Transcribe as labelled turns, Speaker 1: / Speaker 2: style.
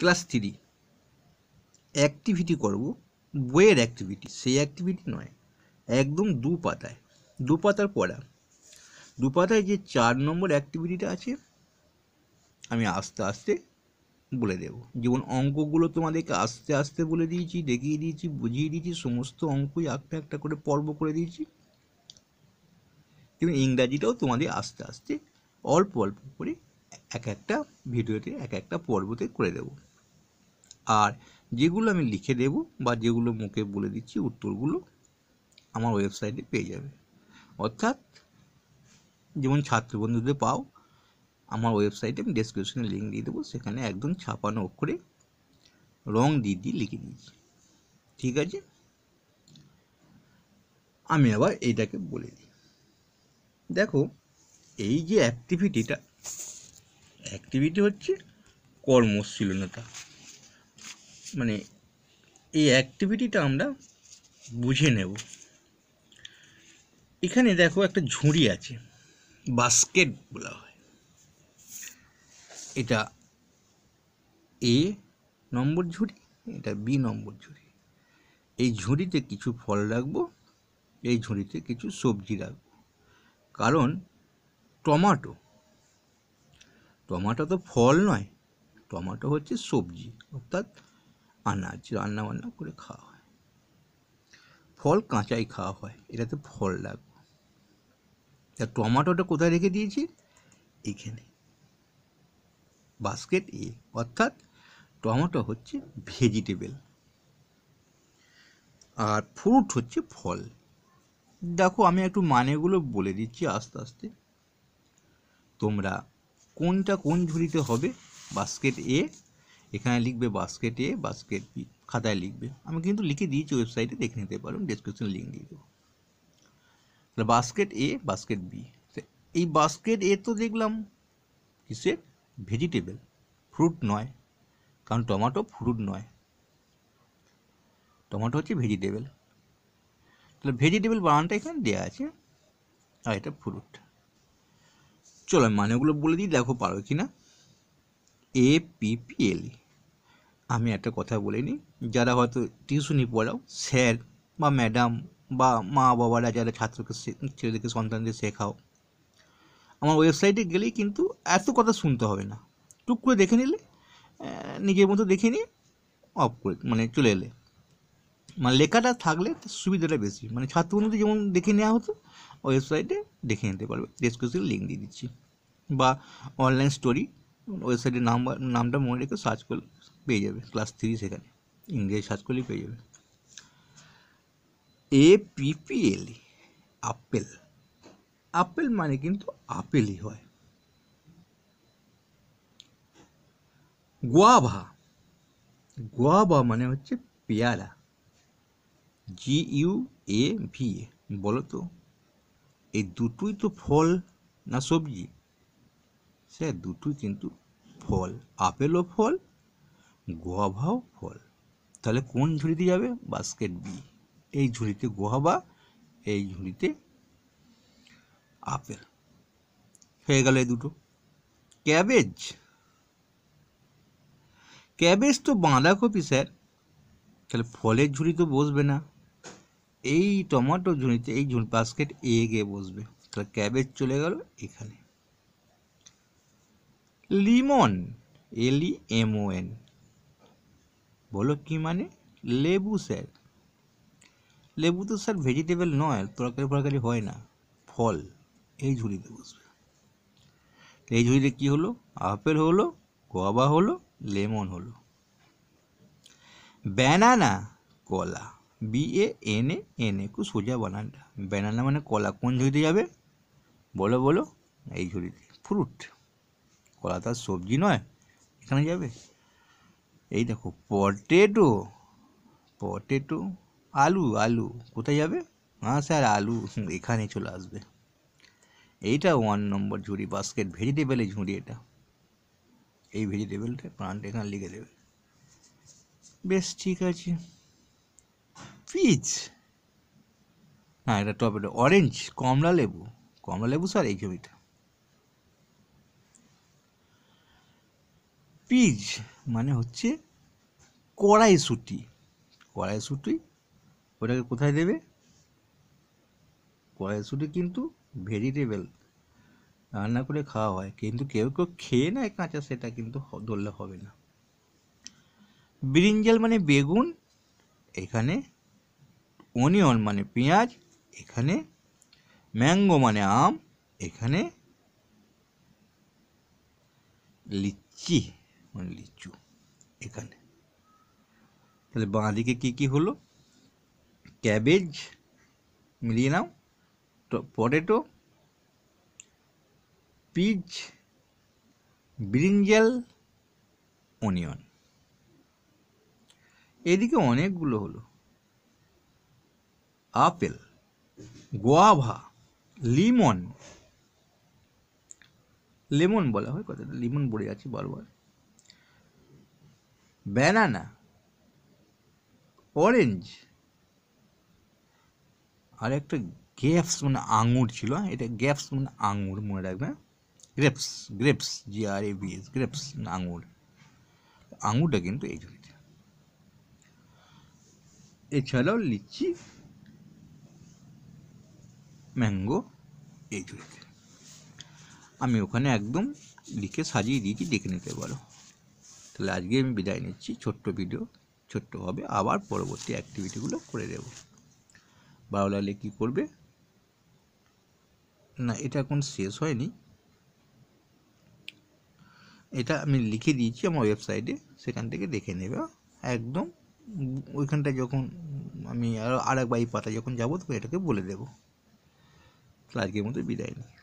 Speaker 1: Class three activity করব বইয়ের activity সেই অ্যাক্টিভিটি নয় একদম দু পাতায় দু পাতার পড়া দু পাতায় যে চার নম্বর অ্যাক্টিভিটিটা আছে আমি আস্তে আস্তে বলে দেব যেমন অঙ্কগুলো তোমাদেরকে আস্তে আস্তে বলে দিয়েছি দেখিয়ে দিয়েছি বুঝিয়ে দিয়েছি সমস্ত অঙ্কই একটা একটা করে পর্ব করে দিয়েছি কিন্তু ইংরাজিটাও তোমাদের আস্তে আস্তে অল্প অল্প করে এক একটা ভিডিওতে এক একটা পর্বতে করে দেবো আর যেগুলো আমি লিখে দেব বা যেগুলো মুখে বলে দিচ্ছি উত্তরগুলো আমার ওয়েবসাইটে পেয়ে যাবে অর্থাৎ যেমন ছাত্র বন্ধুদের পাও আমার ওয়েবসাইটে আমি ডেসক্রিপশনে লিঙ্ক দিয়ে দেবো সেখানে একদম ছাপানো অক্ষরে রং দিয়ে দিয়ে লিখে দিয়েছি ঠিক আছে আমি আবার এইটাকে বলে দিই দেখো এই যে অ্যাক্টিভিটিটা অ্যাক্টিভিটি হচ্ছে কর্মশীলতা মানে এই অ্যাক্টিভিটিটা আমরা বুঝে নেব এখানে দেখো একটা ঝুড়ি আছে বাস্কেট বলা হয় এটা এ নম্বর ঝুড়ি এটা বি নম্বর ঝুড়ি এই ঝুড়িতে কিছু ফল রাখবো এই ঝুড়িতে কিছু সবজি রাখবো কারণ টমাটো টমাটো তো ফল নয় টমাটো হচ্ছে সবজি অর্থাৎ আনাজ রান্না বান্না করে খাওয়া হয় ফল কাঁচাই খাওয়া হয় এটাতে ফল লাগবে তা টমাটোটা কোথায় রেখে দিয়েছি এখানে বাস্কেট এ অর্থাৎ টমাটো হচ্ছে ভেজিটেবল আর ফ্রুট হচ্ছে ফল দেখো আমি একটু মানেগুলো বলে দিচ্ছি আস্তে আস্তে তোমরা কোনটা কোন ঝুড়িতে হবে বাস্কেট এ এখানে লিখবে বাস্কেট এ বাস্কেট বি খাতায় লিখবে আমি কিন্তু লিখে দিয়েছি ওয়েবসাইটে দেখে নিতে পারবেন ডিসক্রিপশন লিঙ্ক দিয়ে দেবো তাহলে বাস্কেট এ বাস্কেট বি এই বাস্কেট এ তো দেখলাম কিসের ভেজিটেবল ফ্রুট নয় কারণ টমেটো ফ্রুট নয় টমেটো হচ্ছে ভেজিটেবল তাহলে ভেজিটেবল বানানটা এখানে দেওয়া আছে আর এটা ফ্রুট চলো মানেগুলো বলে দিই দেখো পারো কি না এপিপিএল আমি একটা কথা বলে নিই যারা হয়তো টিউশনি পড়াও স্যার বা ম্যাডাম বা মা বাবারা যারা ছাত্রকে ছেলেদেরকে সন্তানদের শেখাও আমার ওয়েবসাইটে গেলেই কিন্তু এত কথা শুনতে হবে না টুক করে দেখে নিলে নিজের মতো দেখে নিয়ে অফ করে মানে চলে এলে মানে লেখাটা থাকলে সুবিধাটা বেশি মানে ছাত্রবন্ধুতে যেমন দেখে নেওয়া হতো ওয়েবসাইটে দেখে নিতে পারবে ডেসক্রিপশনে লিঙ্ক দিয়ে দিচ্ছি বা অনলাইন স্টোরি ওয়েবসাইটের নাম্বার নামটা মনে রেখে সার্চ করলে পেয়ে যাবে ক্লাস থ্রি সেখানে ইংরেজি সার্চ করলেই পেয়ে যাবে এ পিপিএল আপেল আপেল মানে কিন্তু আপেলই হয় গুয়াভা গুয়াভা মানে হচ্ছে পেয়ারা জি ইউ এ ভি বলো তো এই দুটোই তো ফল না সবজি সে দুটোই কিন্তু ফল আপেলও ফল গোয়াভাও ফল তাহলে কোন ঝুড়িতে যাবে বাস্কেট বি এই ঝুড়িতে গোয়াভা এই ঝুড়িতে আপেল হয়ে গেল এই দুটো ক্যাবেজ ক্যাবেজ তো বাঁধাকপি স্যার তাহলে ফলের ঝুড়ি তো বসবে না এই টমেটো ঝুড়িতে এই ঝুড়ি বাস্কেট এ গিয়ে বসবে তাহলে ক্যাবেজ চলে গেল এখানে লিমন এলই এমওএন বলো কি মানে লেবু স্যার লেবু তো স্যার ভেজিটেবল নয় তরকারি ফরকারি হয় না ফল এই ঝুড়িতে বসবে এই ঝুড়িতে কি হলো আপেল হলো গোয়াবা হলো লেমন হলো ব্যানানা কলা B A N A N A খুব সোজা বানানটা ব্যানানা মানে কলা কোন ঝুড়িতে যাবে বলো বলো এই ঝুড়িতে ফ্রুট কলা তার সবজি নয় এখানে যাবে এই দেখো পটেটো পটেটো আলু আলু কোথায় যাবে হ্যাঁ স্যার আলু এখানে চলে আসবে এইটা ওয়ান নম্বর ঝুড়ি বাস্কেট ভেজিটেবলের ঝুড়ি এটা এই ভেজিটেবলটা প্রাণটা এখানে লিখে দেবে বেশ ঠিক আছে পিচ হ্যাঁ এটা টপেটো অরেঞ্জ কমলা লেবু কমলা লেবু স্যার এই জমিটা পিজ মানে হচ্ছে কড়াইশুটি কড়াইশুটি ওটাকে কোথায় দেবে কড়াইশুটি কিন্তু ভেজিটেবল রান্না করে খাওয়া হয় কিন্তু কেউ কেউ খেয়ে নেয় কাঁচা সেটা কিন্তু ধরলে হবে না ব্রিঞ্জাল মানে বেগুন এখানে অনিয়ন মানে পেঁয়াজ এখানে ম্যাঙ্গো মানে আম এখানে লিচি মানে লিচু এখানে তাহলে বাঁ দিকে কী কী হলো ক্যাবেজ মিলিয়ে নাও পটেটো পিচ ব্রিঞ্জেল অনিয়ন এদিকে অনেকগুলো হলো আপেল গোয়াভা লিমন লেমন বলা হয় কথাটা লিমন পড়ে আছে বারবার ব্যানানা অরেঞ্জ আর একটা গ্রেপস মানে আঙুর ছিল হ্যাঁ? এটা গ্যাপস মানে আঙুর মনে রাখবে হ্যাঁ? Grapes grapes G R A B S grapes মানে আঙুর আঙুরটা কিন্তু এই জন্য এছাড়াও লিচি ম্যাঙ্গো এই জন্য আমি ওখানে একদম লিখে সাজিয়ে দিয়েছি দেখে নিতে পারো তাহলে আজকে আমি বিদায় নিচ্ছি ছোট্ট ভিডিও ছোট্ট হবে আবার পরবর্তী অ্যাক্টিভিটিগুলো করে দেব ভালো লাগলে কী করবে না এটা এখন শেষ হয়নি এটা আমি লিখে দিয়েছি আমার ওয়েবসাইটে সেখান থেকে দেখে নেবে একদম ওইখানটা যখন আমি আরও আর এক বাই পাতা যখন যাবো তখন এটাকে বলে দেবো আজকের মতো বিদায় নিই